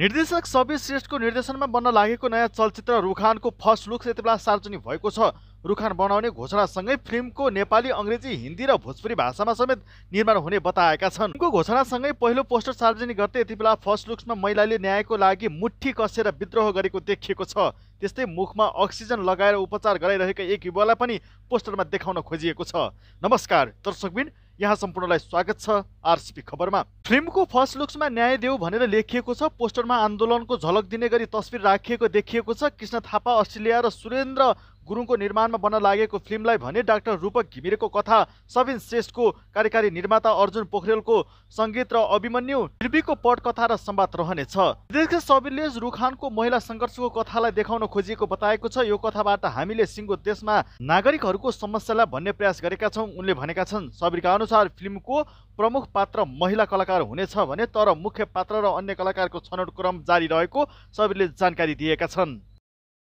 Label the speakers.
Speaker 1: निर्देशक सबै श्रेष्ठको निर्देशनमा बन्न लागेको नयाँ चलचित्र रुखानको फर्स्ट लुक यति बेला सार्वजनिक भएको छ रुखान बनाउने घोषणासँगै फिल्मको नेपाली अङ्ग्रेजी हिन्दी र भोजपुरी भाषामा समेत निर्माण हुने बताएका छन् उनको घोषणासँगै पहिलो पोस्टर सार्वजनिक गर्दै यति बेला फर्स्ट लुक्समा महिलाले न्यायको लागि मुठी कसेर विद्रोह गरेको देखिएको छ त्यस्तै मुखमा अक्सिजन लगाएर उपचार गराइरहेका एक युवालाई पनि पोस्टरमा देखाउन खोजिएको छ नमस्कार दर्शकबिन यहाँ सम्पूर्णलाई स्वागत छ आरसिपी खबरमा फिल्मको फर्स्ट लुक्समा न्याय देऊ भनेर लेखिएको छ पोस्टरमा आन्दोलनको झलक दिने गरी तस्विर राखिएको देखिएको छ कृष्ण थापा अस्ट्रेलिया र सुरेन्द्र गुरुङको निर्माणमा बन्न लागेको फिल्मलाई भने डाक्टर रूपक घिमिरेको कथा सबिन श्रेष्ठको कार्यकारी निर्माता अर्जुन पोखरेलको सङ्गीत र अभिमन्यु निर्वीको पटकथा र सम्वाद रहनेछ निर्देशक सबिनले रुखानको महिला सङ्घर्षको कथालाई देखाउन खोजिएको बताएको छ यो कथाबाट हामीले सिङ्गो देशमा नागरिकहरूको समस्यालाई भन्ने प्रयास गरेका छौँ उनले भनेका छन् सबिरका अनुसार फिल्मको प्रमुख पात्र महिला कलाकार हुनेछ भने तर मुख्य पात्र र अन्य कलाकारको छनौट क्रम जारी रहेको सबिनले जानकारी दिएका छन्